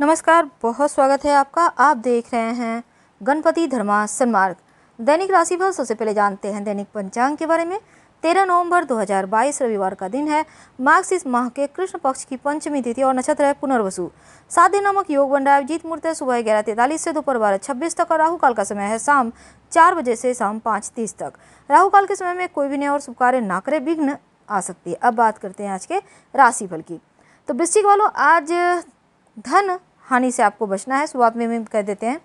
नमस्कार बहुत स्वागत है आपका आप देख रहे हैं गणपति धर्मा सन्मार्ग दैनिक राशिफल सबसे पहले जानते हैं दैनिक पंचांग के बारे में तेरह नवंबर 2022 रविवार का दिन है मार्क्स इस माह के कृष्ण पक्ष की पंचमी तिथि और नक्षत्र है पुनर्वसु सात दिन नमक योग बन रहा है जीत मूर्त है सुबह ग्यारह तैतालीस से दोपहर बारह छब्बीस तक और राहु काल का समय है शाम चार बजे से शाम पाँच तीस तक राहु काल के समय में कोई भी नया और शुभ कार्य ना करे विघ्न आ सकती है अब बात करते हैं आज के राशिफल की तो वृश्चिक वालों आज धन हानि से आपको बचना है शुरुआत में कह देते हैं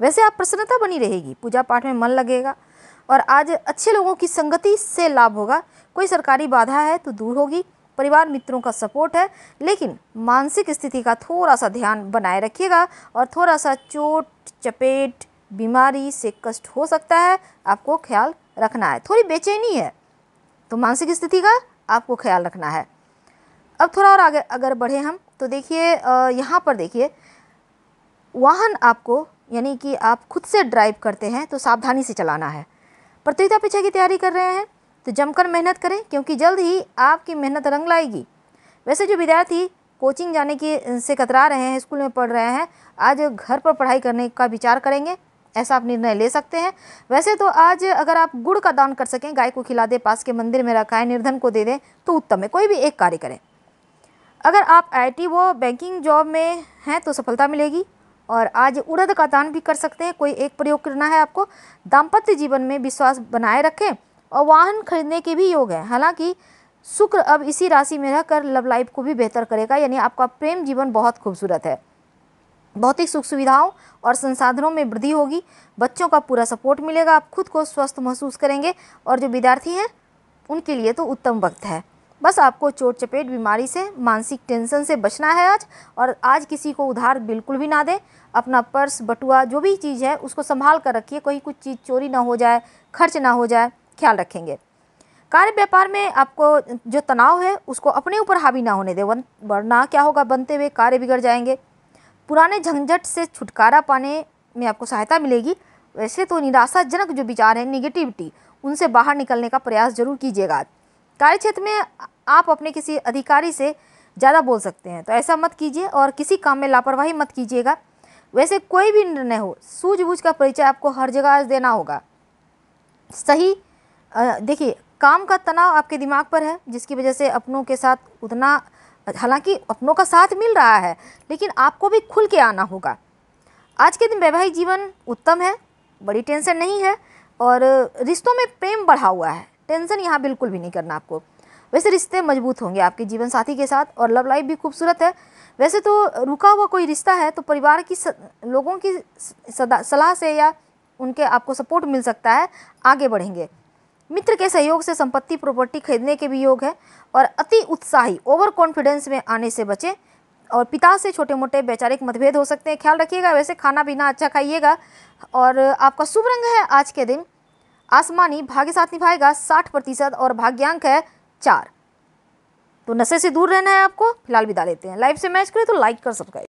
वैसे आप प्रसन्नता बनी रहेगी पूजा पाठ में मन लगेगा और आज अच्छे लोगों की संगति से लाभ होगा कोई सरकारी बाधा है तो दूर होगी परिवार मित्रों का सपोर्ट है लेकिन मानसिक स्थिति का थोड़ा सा ध्यान बनाए रखिएगा और थोड़ा सा चोट चपेट बीमारी से कष्ट हो सकता है आपको ख्याल रखना है थोड़ी बेचैनी है तो मानसिक स्थिति का आपको ख्याल रखना है अब थोड़ा और आगे अगर बढ़े हम तो देखिए यहाँ पर देखिए वाहन आपको यानी कि आप खुद से ड्राइव करते हैं तो सावधानी से चलाना है प्रतियोगिता पीछे की तैयारी कर रहे हैं तो जमकर मेहनत करें क्योंकि जल्द ही आपकी मेहनत रंग लाएगी वैसे जो विद्यार्थी कोचिंग जाने की से कतरा रहे हैं स्कूल में पढ़ रहे हैं आज घर पर पढ़ाई करने का विचार करेंगे ऐसा आप निर्णय ले सकते हैं वैसे तो आज अगर आप गुड़ का दान कर सकें गाय को खिला दें पास के मंदिर में रखाएं निर्धन को दे दें तो उत्तम है कोई भी एक कार्य करें अगर आप आई व बैंकिंग जॉब में हैं तो सफलता मिलेगी और आज उड़द का दान भी कर सकते हैं कोई एक प्रयोग करना है आपको दाम्पत्य जीवन में विश्वास बनाए रखें और वाहन खरीदने के भी योग हैं हालांकि शुक्र अब इसी राशि में रहकर लव लाइफ को भी बेहतर करेगा यानी आपका प्रेम जीवन बहुत खूबसूरत है भौतिक सुख सुविधाओं और संसाधनों में वृद्धि होगी बच्चों का पूरा सपोर्ट मिलेगा आप खुद को स्वस्थ महसूस करेंगे और जो विद्यार्थी हैं उनके लिए तो उत्तम वक्त है बस आपको चोट चपेट बीमारी से मानसिक टेंशन से बचना है आज और आज किसी को उधार बिल्कुल भी ना दें अपना पर्स बटुआ जो भी चीज़ है उसको संभाल कर रखिए कोई कुछ चीज़ चोरी ना हो जाए खर्च ना हो जाए ख्याल रखेंगे कार्य व्यापार में आपको जो तनाव है उसको अपने ऊपर हावी ना होने दें वरना क्या होगा बनते हुए कार्य बिगड़ जाएंगे पुराने झंझट से छुटकारा पाने में आपको सहायता मिलेगी वैसे तो निराशाजनक जो विचार हैं निगेटिविटी उनसे बाहर निकलने का प्रयास जरूर कीजिएगा कार्यक्षेत्र में आप अपने किसी अधिकारी से ज़्यादा बोल सकते हैं तो ऐसा मत कीजिए और किसी काम में लापरवाही मत कीजिएगा वैसे कोई भी निर्णय हो सूझबूझ का परिचय आपको हर जगह देना होगा सही देखिए काम का तनाव आपके दिमाग पर है जिसकी वजह से अपनों के साथ उतना हालांकि अपनों का साथ मिल रहा है लेकिन आपको भी खुल के आना होगा आज के दिन वैवाहिक जीवन उत्तम है बड़ी टेंशन नहीं है और रिश्तों में प्रेम बढ़ा हुआ है टेंशन यहाँ बिल्कुल भी नहीं करना आपको वैसे रिश्ते मजबूत होंगे आपके जीवन साथी के साथ और लव लाइफ भी खूबसूरत है वैसे तो रुका हुआ कोई रिश्ता है तो परिवार की स, लोगों की सलाह से या उनके आपको सपोर्ट मिल सकता है आगे बढ़ेंगे मित्र के सहयोग से संपत्ति प्रॉपर्टी खरीदने के भी योग है और अति उत्साही ओवर कॉन्फिडेंस में आने से बचें और पिता से छोटे मोटे वैचारिक मतभेद हो सकते हैं ख्याल रखिएगा वैसे खाना पीना अच्छा खाइएगा और आपका शुभ रंग है आज के दिन आसमानी भाग्य साथ निभाएगा साठ प्रतिशत और भाग्यांक है चार तो नशे से दूर रहना है आपको फिलहाल विदा लेते हैं लाइव से मैच करें तो लाइक कर सब्सक्राइब